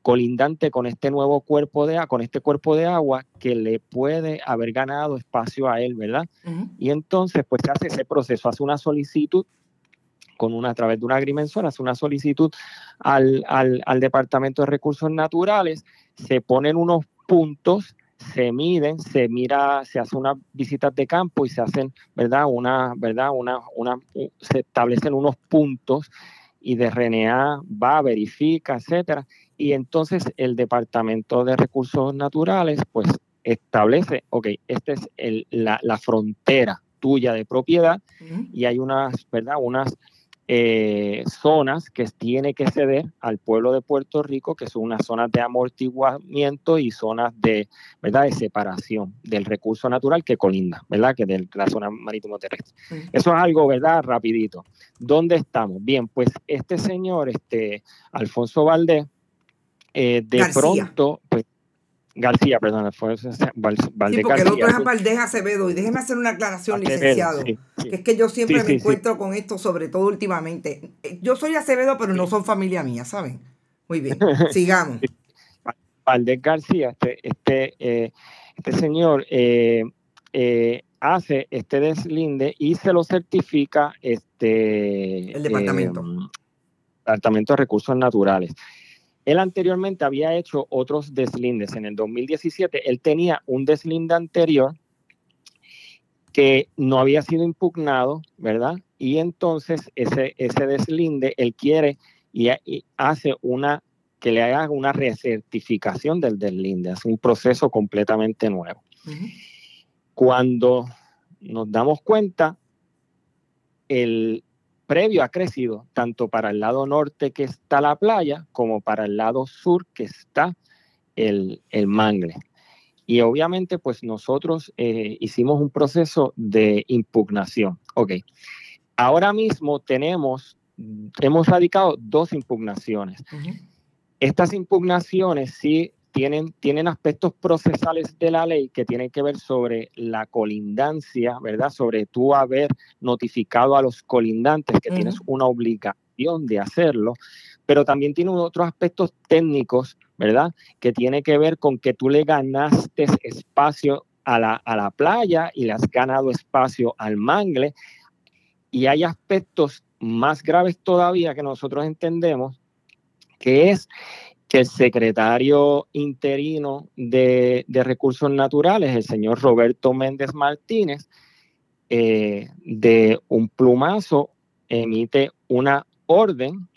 colindante con este nuevo cuerpo de con este cuerpo de agua que le puede haber ganado espacio a él, ¿verdad? Y entonces pues se hace ese proceso, hace una solicitud con una a través de una agrimensora, hace una solicitud al, al Departamento de Recursos Naturales, se ponen unos puntos, se miden, se mira, se hace unas visitas de campo y se hacen, ¿verdad? Una, ¿verdad? Una, una, se establecen unos puntos y de RNA va, verifica, etcétera. Y entonces el Departamento de Recursos Naturales, pues, establece, ok, esta es el, la, la, frontera tuya de propiedad y hay unas, ¿verdad? Unas eh, zonas que tiene que ceder al pueblo de Puerto Rico, que son unas zonas de amortiguamiento y zonas de, ¿verdad? de separación del recurso natural que colinda, ¿verdad? que de la zona marítimo terrestre. Eso es algo, ¿verdad? Rapidito. ¿Dónde estamos? Bien, pues este señor, este Alfonso Valdés, eh, de pronto, pues García, perdón, fue Valdés sí, porque el otro es Valdés Acevedo. Y déjeme hacer una aclaración, licenciado. es que yo siempre me encuentro con esto, sobre todo últimamente. Yo soy Acevedo, pero no son familia mía, ¿saben? Muy bien, sigamos. Valdés García, este, este, eh, este señor eh, eh, hace este deslinde y se lo certifica este el departamento. Em, departamento de Recursos Naturales. Él anteriormente había hecho otros deslindes. En el 2017 él tenía un deslinde anterior que no había sido impugnado, ¿verdad? Y entonces ese, ese deslinde él quiere y, hace una que le haga una recertificación del deslinde. Es un proceso completamente nuevo. Cuando nos damos cuenta, el, previo ha crecido tanto para el lado norte que está la playa como para el lado sur que está el, el mangle. Y obviamente pues nosotros eh, hicimos un proceso de impugnación. Ok, ahora mismo tenemos, hemos radicado dos impugnaciones. Estas impugnaciones sí tienen, aspectos procesales de la ley que tienen que ver sobre la colindancia, ¿verdad? Sobre tú haber notificado a los colindantes que tienes una obligación de hacerlo, pero también tiene otros aspectos técnicos, ¿verdad? Que tiene que ver con que tú le ganaste espacio a la, a la playa y le has ganado espacio al mangle. Y hay aspectos más graves todavía que nosotros entendemos, que es que el secretario interino de, Recursos Naturales, el señor Roberto Méndez Martínez, eh, de un plumazo emite una orden,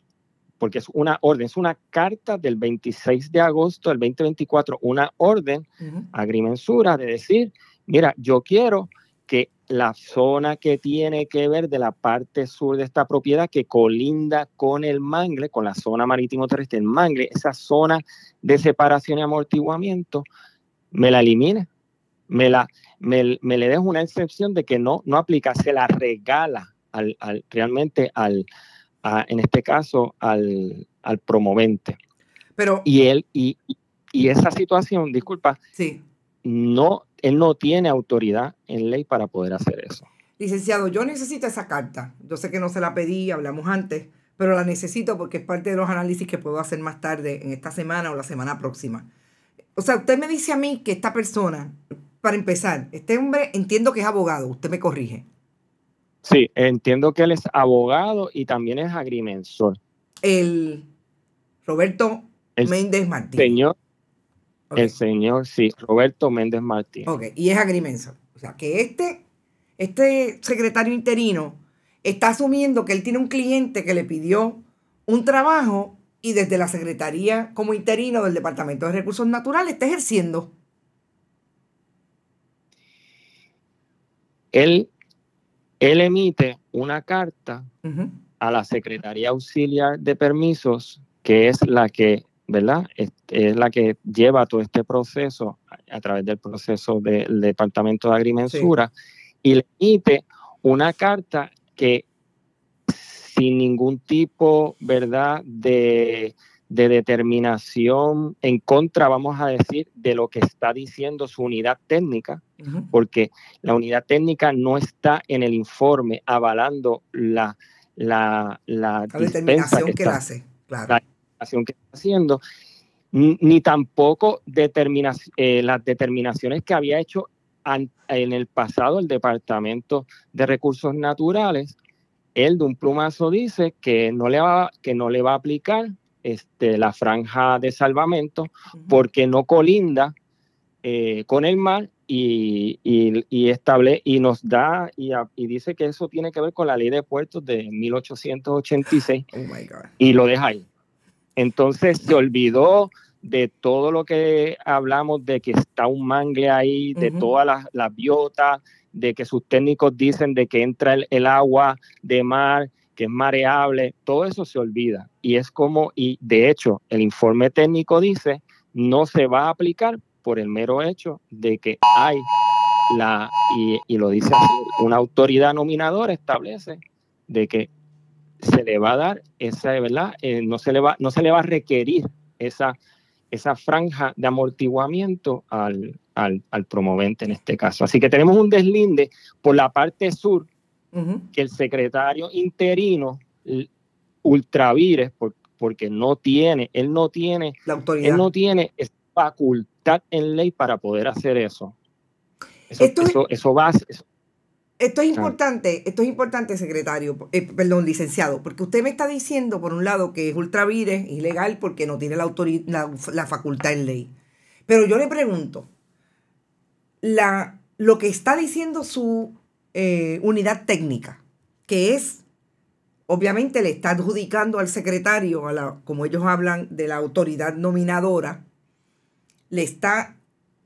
porque es una orden, es una carta del 26 de agosto del 2024, una orden agrimensura de decir, mira, yo quiero la zona que tiene que ver de la parte sur de esta propiedad que colinda con el mangle, con la zona marítimo terrestre, el mangle, esa zona de separación y amortiguamiento, me la elimina. Me, la, me, le dejo una excepción de que no, no aplica, se la regala al, realmente al, en este caso, al, al promovente. Pero, y él, y, y esa situación, disculpa, sí. no, él no tiene autoridad en ley para poder hacer eso. Licenciado, yo necesito esa carta. Yo sé que no se la pedí, hablamos antes, pero la necesito porque es parte de los análisis que puedo hacer más tarde, en esta semana o la semana próxima. O sea, usted me dice a mí que esta persona, para empezar, este hombre entiendo que es abogado, usted me corrige. Sí, entiendo que él es abogado y también es agrimensor. El Roberto Méndez Martínez. Señor el señor, sí, Roberto Méndez Martín. Ok, y es agrimenso. O sea, que este, este secretario interino está asumiendo que él tiene un cliente que le pidió un trabajo y desde la Secretaría como interino del Departamento de Recursos Naturales está ejerciendo. Él, él emite una carta a la Secretaría Auxiliar de Permisos, que es la que ¿verdad? Es, la que lleva todo este proceso a, través del proceso del Departamento de Agrimensura y le emite una carta que sin ningún tipo, ¿verdad?, de, determinación en contra, vamos a decir, de lo que está diciendo su unidad técnica, porque la unidad técnica no está en el informe avalando la, la, la, determinación que, la hace. Claro que está haciendo, ni tampoco determina, eh, las determinaciones que había hecho en el pasado el Departamento de Recursos Naturales. Él de un plumazo dice que no le va, que no le va a aplicar este, la franja de salvamento porque no colinda eh, con el mar y, estable, y nos da y, dice que eso tiene que ver con la ley de puertos de 1886 y lo deja ahí. Entonces se olvidó de todo lo que hablamos de que está un mangle ahí, de todas las, de que sus técnicos dicen de que entra el, agua de mar, que es mareable, todo eso se olvida. Y es como, y de hecho, el informe técnico dice, no se va a aplicar por el mero hecho de que hay la, y, lo dice una autoridad nominadora establece de que se le va a dar esa, ¿verdad? Eh, no, se le va, no se le va a requerir esa, esa franja de amortiguamiento al, al, promovente en este caso. Así que tenemos un deslinde por la parte sur que el secretario interino ultravire, porque no tiene, él no tiene, la autoridad. él no tiene facultad en ley para poder hacer eso. Eso, va a, eso, esto es importante, esto es importante, secretario, eh, perdón, licenciado, porque usted me está diciendo, por un lado, que es es ilegal, porque no tiene la, la facultad en ley. Pero yo le pregunto, la, lo que está diciendo su eh, unidad técnica, que es, obviamente le está adjudicando al secretario, a la, como ellos hablan, de la autoridad nominadora, le está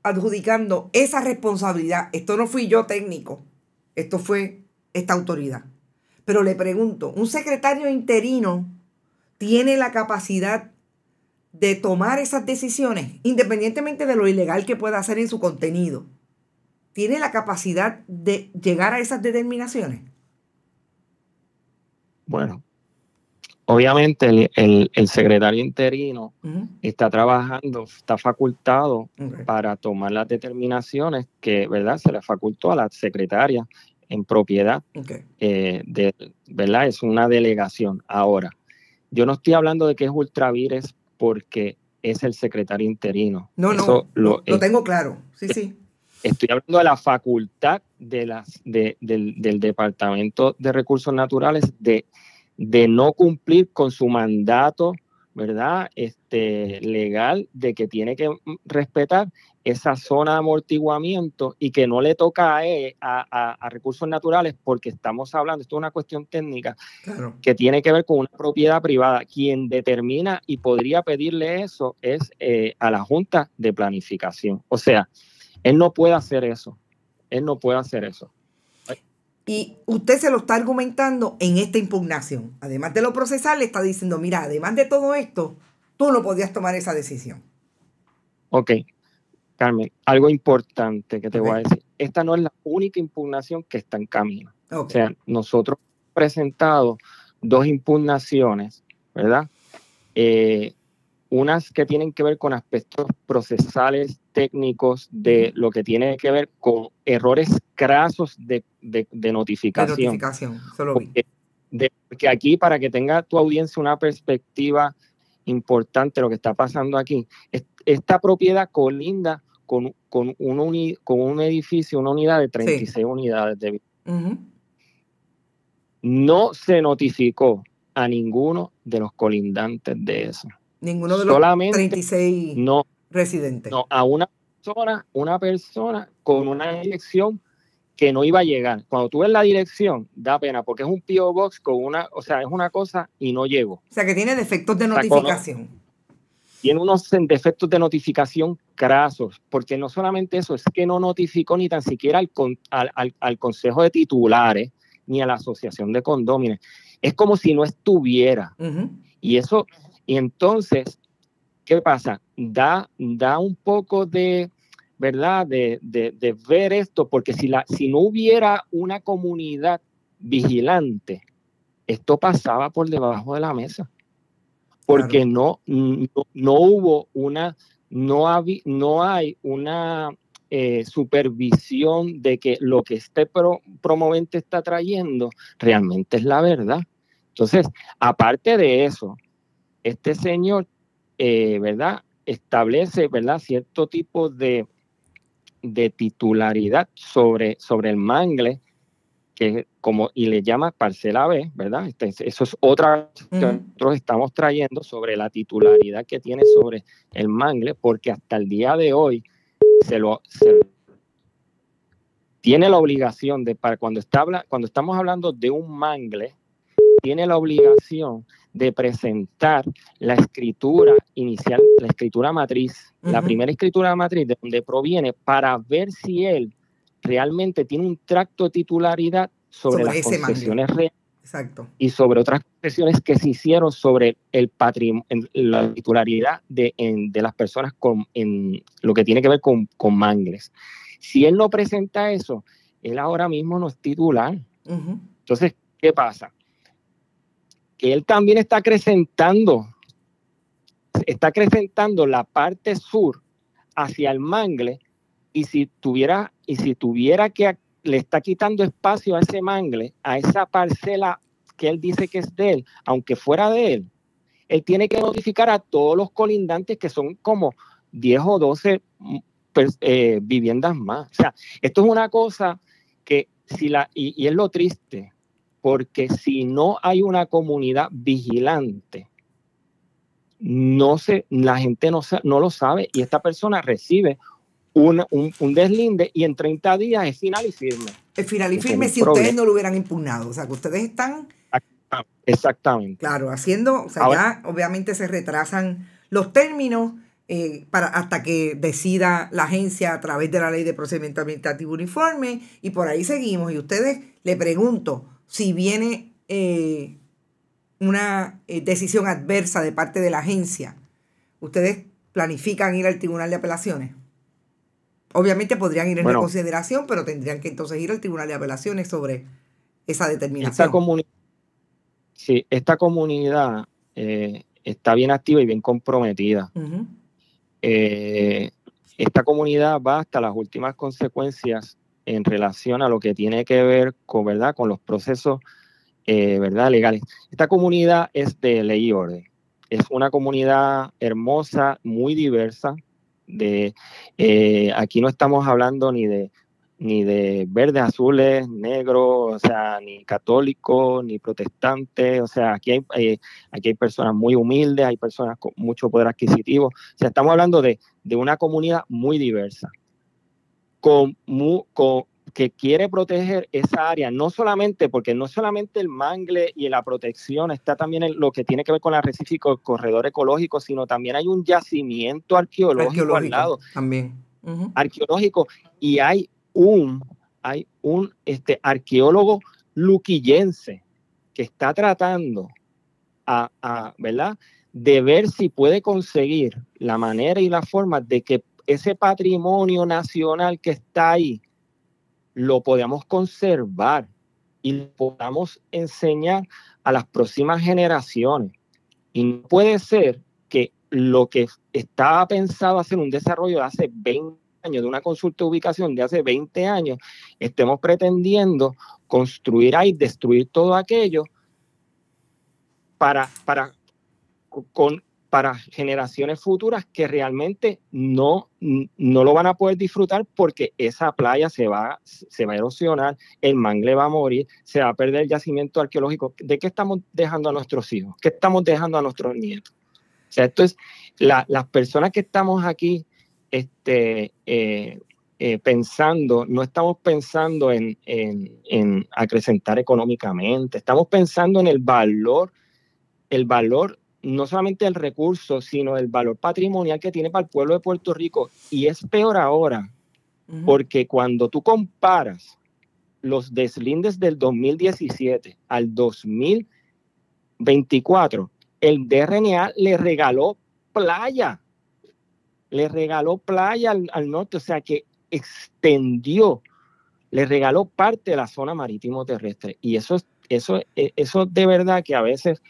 adjudicando esa responsabilidad. Esto no fui yo técnico esto fue esta autoridad. Pero le pregunto, ¿un secretario interino tiene la capacidad de tomar esas decisiones, independientemente de lo ilegal que pueda hacer en su contenido? ¿Tiene la capacidad de llegar a esas determinaciones? Bueno, Obviamente el, secretario interino está trabajando, está facultado para tomar las determinaciones que, ¿verdad? Se le facultó a la secretaria en propiedad, eh, de, ¿verdad? Es una delegación. Ahora, yo no estoy hablando de que es ultravires porque es el secretario interino. No, no, lo, tengo claro. Sí, sí. Estoy hablando de la facultad de las, del Departamento de Recursos Naturales de de no cumplir con su mandato, ¿verdad? Este, legal de que tiene que respetar esa zona de amortiguamiento y que no le toca a, a, recursos naturales porque estamos hablando, esto es una cuestión técnica que tiene que ver con una propiedad privada. Quien determina y podría pedirle eso es eh, a la Junta de Planificación. O sea, él no puede hacer eso. Él no puede hacer eso. Y usted se lo está argumentando en esta impugnación. Además de lo procesal, le está diciendo, mira, además de todo esto, tú no podías tomar esa decisión. Ok, Carmen, algo importante que te voy a decir. Esta no es la única impugnación que está en camino. O sea, nosotros hemos presentado dos impugnaciones, ¿verdad? Eh, unas que tienen que ver con aspectos procesales técnicos de lo que tiene que ver con errores crasos de, de, de notificación. De notificación, solo vi. aquí, para que tenga tu audiencia una perspectiva importante, lo que está pasando aquí, esta propiedad colinda con, un, con un edificio, una unidad de 36 unidades de vida. No se notificó a ninguno de los colindantes de eso. Ninguno de los 36. No, residente. No, a una persona, una persona con una dirección que no iba a llegar. Cuando tú ves la dirección, da pena, porque es un P.O. Box con una, o sea, es una cosa y no llego. O sea, que tiene defectos de notificación. Tiene unos defectos de notificación crasos, porque no solamente eso, es que no notificó ni tan siquiera al, al, al, Consejo de Titulares ni a la Asociación de Condóminos. Es como si no estuviera. Y eso, y entonces ¿qué pasa? Da, da un poco de, ¿verdad? De, ver esto, porque si, la, si no hubiera una comunidad vigilante, esto pasaba por debajo de la mesa, porque no, no, hubo una, no, hay una eh, supervisión de que lo que este promovente está trayendo realmente es la verdad. Entonces, aparte de eso, este señor eh, ¿verdad? Establece, ¿verdad? Cierto tipo de, titularidad sobre, sobre el mangle, que como, y le llama parcela B, ¿verdad? Este, eso es otra que nosotros estamos trayendo sobre la titularidad que tiene sobre el mangle, porque hasta el día de hoy se lo, tiene la obligación de, para cuando, cuando estamos hablando de un mangle, tiene la obligación de presentar la escritura inicial, la escritura matriz, la primera escritura matriz de donde proviene, para ver si él realmente tiene un tracto de titularidad sobre, las concesiones reales y sobre otras concesiones que se hicieron sobre el patrimonio, la titularidad de, las personas con en lo que tiene que ver con, mangles. Si él no presenta eso, él ahora mismo no es titular. Entonces, ¿qué pasa? él también está acrecentando, está acrecentando la parte sur hacia el mangle y si tuviera, y si tuviera que le está quitando espacio a ese mangle, a esa parcela que él dice que es de él, aunque fuera de él, él tiene que notificar a todos los colindantes que son como 10 o 12 mm, eh, viviendas más. O sea, esto es una cosa que si la, y es lo triste, porque si no hay una comunidad vigilante, no se, la gente no, no lo sabe y esta persona recibe un, deslinde y en 30 días es final y firme. Es final y firme si ustedes no lo hubieran impugnado. O sea, que ustedes están... Exactamente. Claro, haciendo, o sea, ya obviamente se retrasan los términos eh, para, hasta que decida la agencia a través de la ley de procedimiento administrativo uniforme y por ahí seguimos. Y ustedes, le pregunto, si viene eh, una eh, decisión adversa de parte de la agencia, ustedes planifican ir al Tribunal de Apelaciones. Obviamente podrían ir en reconsideración, pero tendrían que entonces ir al Tribunal de Apelaciones sobre esa determinación. Esta comunidad, sí, esta comunidad eh, está bien activa y bien comprometida. esta comunidad va hasta las últimas consecuencias en relación a lo que tiene que ver con, ¿verdad? con los procesos eh, ¿verdad? legales. Esta comunidad es de ley y orden. Es una comunidad hermosa, muy diversa. De, eh, aquí no estamos hablando ni de, ni de verdes, azules, negros, o sea, ni católicos, ni protestantes. O sea, aquí hay, eh, aquí hay personas muy humildes, hay personas con mucho poder adquisitivo. O sea, estamos hablando de una comunidad muy diversa que quiere proteger esa área, no solamente, porque no solamente el mangle y la protección, está también en lo que tiene que ver con el recífico, corredor ecológico, sino también hay un yacimiento arqueológico, al lado. También. Arqueológico. Y hay un, hay un este, arqueólogo luquillense que está tratando a, ¿verdad? de ver si puede conseguir la manera y la forma de que ese patrimonio nacional que está ahí lo podamos conservar y lo podamos enseñar a las próximas generaciones. Y no puede ser que lo que estaba pensado hacer un desarrollo de hace 20 años, de una consulta de ubicación de hace 20 años, estemos pretendiendo construir ahí, destruir todo aquello para, para con, para generaciones futuras que realmente no, no lo van a poder disfrutar porque esa playa se va, se va a erosionar, el mangle va a morir, se va a perder el yacimiento arqueológico. ¿De qué estamos dejando a nuestros hijos? ¿Qué estamos dejando a nuestros nietos? O sea, esto es, las personas que estamos aquí este, eh, eh, pensando, no estamos pensando en, en acrecentar económicamente, estamos pensando en el valor, el valor no solamente el recurso, sino el valor patrimonial que tiene para el pueblo de Puerto Rico. Y es peor ahora, porque cuando tú comparas los deslindes del 2017 al 2024, el DRNA le regaló playa, le regaló playa al, norte, o sea que extendió, le regaló parte de la zona marítimo terrestre. Y eso, eso, e, eso de verdad que a veces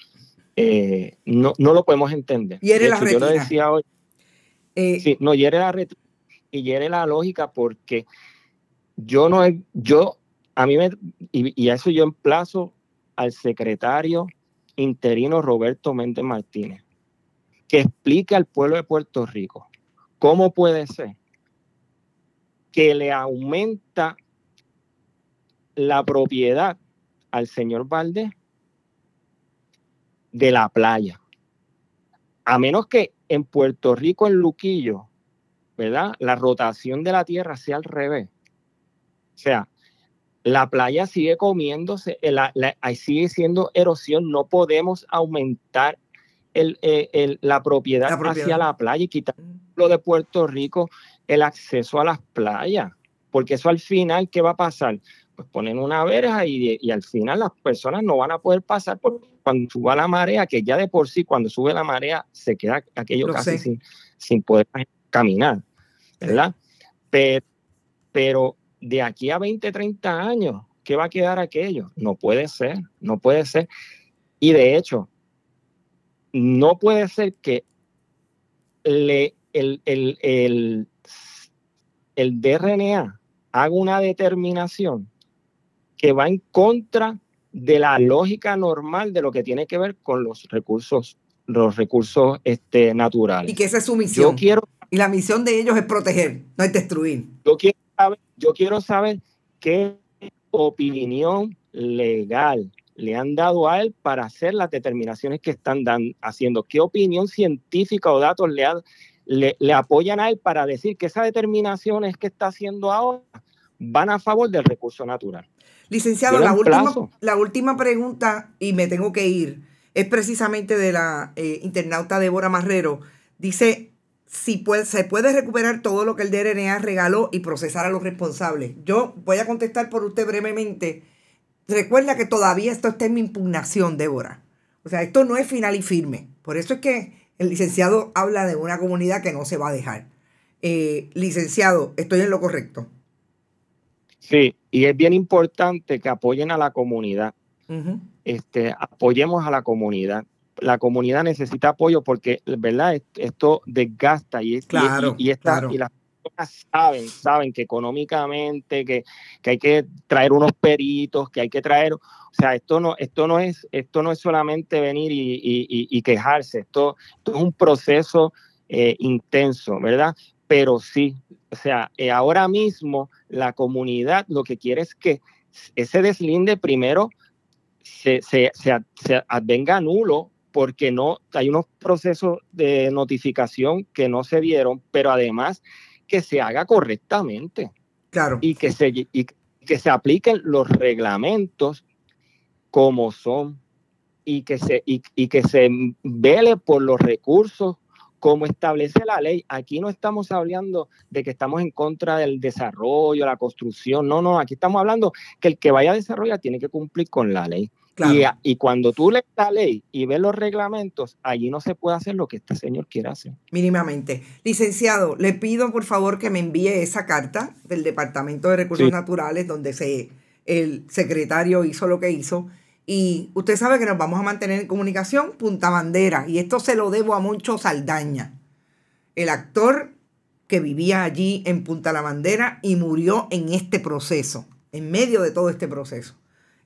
eh, no, no, lo podemos entender. y la Yo lo decía hoy. Eh, sí, no, hiere la y hiere la lógica porque yo no, yo, a mí me, y, y a eso yo emplazo al secretario interino Roberto Méndez Martínez, que explique al pueblo de Puerto Rico cómo puede ser que le aumenta la propiedad al señor Valdés de la playa. A menos que en Puerto Rico, en Luquillo, ¿verdad? La rotación de la Tierra sea al revés. O sea, la playa sigue comiéndose, la, sigue siendo erosión, no podemos aumentar el, eh, la, propiedad hacia la playa y quitar de Puerto Rico el acceso a las playas, porque eso al final, ¿qué va a pasar? Pues ponen una verja y, al final las personas no van a poder pasar por cuando suba la marea, que ya de por sí cuando sube la marea se queda aquello casi sin, poder caminar, ¿verdad? Pero, de aquí a 20, 30 años, ¿qué va a quedar aquello? No puede ser, no puede ser. Y de hecho, no puede ser que le, el, el, el, el DRNA haga una determinación que va en contra de la lógica normal de lo que tiene que ver con los recursos, los recursos este, naturales. Y que esa es su misión. Yo quiero, y la misión de ellos es proteger, no es destruir. Yo quiero saber, yo quiero saber qué opinión legal le han dado a él para hacer las determinaciones que están dando haciendo. ¿Qué opinión científica o datos le, le apoyan a él para decir que esa determinación es que está haciendo ahora? van a favor del recurso natural. Licenciado, la última, pregunta, y me tengo que ir, es precisamente de la eh, internauta Débora Marrero. Dice, si se puede recuperar todo lo que el DRNA regaló y procesar a los responsables. Yo voy a contestar por usted brevemente. Recuerda que todavía esto está en mi impugnación, Débora. O sea, esto no es final y firme. Por eso es que el licenciado habla de una comunidad que no se va a dejar. Eh, licenciado, estoy en lo correcto. Sí, y es bien importante que apoyen a la comunidad. este, apoyemos a la comunidad. La comunidad necesita apoyo porque, ¿verdad? Esto desgasta y, es, y, las personas saben, saben que económicamente, que, hay que traer unos peritos, que hay que traer, o sea, esto no, esto no es, esto no es solamente venir y, quejarse, esto, esto, es un proceso eh, intenso, ¿verdad? Pero sí, o sea, eh, ahora mismo la comunidad lo que quiere es que ese deslinde primero se, advenga nulo porque no hay unos procesos de notificación que no se dieron, pero además que se haga correctamente. Claro. Y que se, y que se apliquen los reglamentos como son y que se, y que se vele por los recursos como establece la ley, aquí no estamos hablando de que estamos en contra del desarrollo, la construcción, no, no, aquí estamos hablando que el que vaya a desarrollar tiene que cumplir con la ley. Ah, y, cuando tú lees la ley y ves los reglamentos, allí no se puede hacer lo que este señor quiere hacer. Mínimamente. Licenciado, le pido por favor que me envíe esa carta del Departamento de Recursos Naturales donde se, el secretario hizo lo que hizo y usted sabe que nos vamos a mantener en comunicación punta bandera. Y esto se lo debo a Moncho Saldaña, el actor que vivía allí en Punta la Bandera y murió en este proceso, en medio de todo este proceso.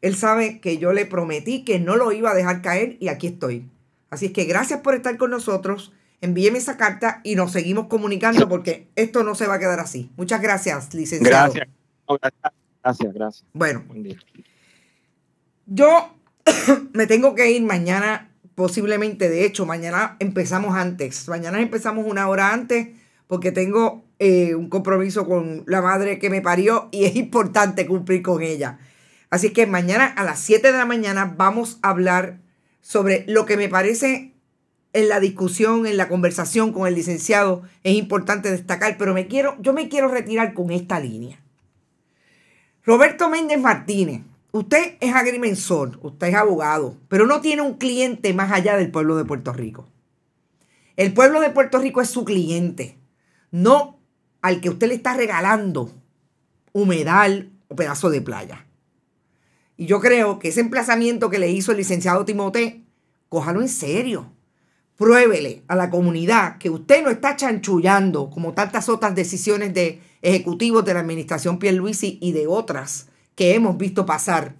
Él sabe que yo le prometí que no lo iba a dejar caer y aquí estoy. Así es que gracias por estar con nosotros. Envíeme esa carta y nos seguimos comunicando porque esto no se va a quedar así. Muchas gracias, licenciado. Gracias. Gracias, gracias. Bueno. Yo me tengo que ir mañana, posiblemente, de hecho, mañana empezamos antes. Mañana empezamos una hora antes porque tengo eh, un compromiso con la madre que me parió y es importante cumplir con ella. Así que mañana a las 7 de la mañana vamos a hablar sobre lo que me parece en la discusión, en la conversación con el licenciado es importante destacar, pero me quiero, yo me quiero retirar con esta línea. Roberto Méndez Martínez, Usted es agrimensor, usted es abogado, pero no tiene un cliente más allá del pueblo de Puerto Rico. El pueblo de Puerto Rico es su cliente, no al que usted le está regalando humedal o pedazo de playa. Y yo creo que ese emplazamiento que le hizo el licenciado Timote, cójalo en serio. Pruébele a la comunidad que usted no está chanchullando como tantas otras decisiones de ejecutivos de la administración Pierluisi y de otras que hemos visto pasar,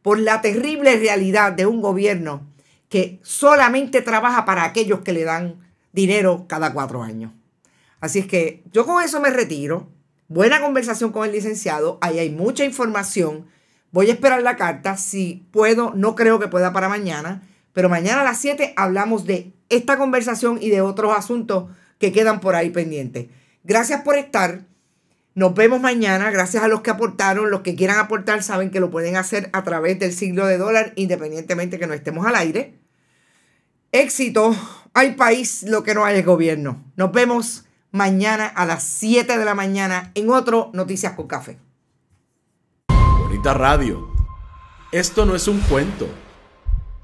por la terrible realidad de un gobierno que solamente trabaja para aquellos que le dan dinero cada cuatro años. Así es que yo con eso me retiro. Buena conversación con el licenciado. Ahí hay mucha información. Voy a esperar la carta. Si puedo, no creo que pueda para mañana. Pero mañana a las 7 hablamos de esta conversación y de otros asuntos que quedan por ahí pendientes. Gracias por estar. Nos vemos mañana. Gracias a los que aportaron. Los que quieran aportar saben que lo pueden hacer a través del siglo de dólar, independientemente que no estemos al aire. Éxito al país, lo que no hay es gobierno. Nos vemos mañana a las 7 de la mañana en otro Noticias con Café. Bonita radio. Esto no es un cuento.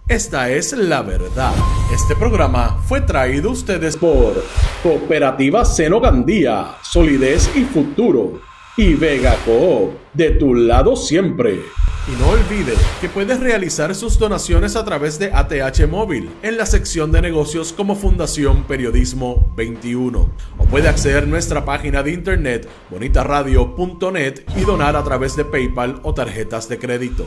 Esta es la verdad. Este programa fue traído a ustedes por Cooperativa Seno Gandía, Solidez y Futuro y Vega Coop, de tu lado siempre. Y no olvides que puedes realizar sus donaciones a través de ATH Móvil en la sección de negocios como Fundación Periodismo 21. O puede acceder a nuestra página de internet bonitaradio.net y donar a través de PayPal o tarjetas de crédito.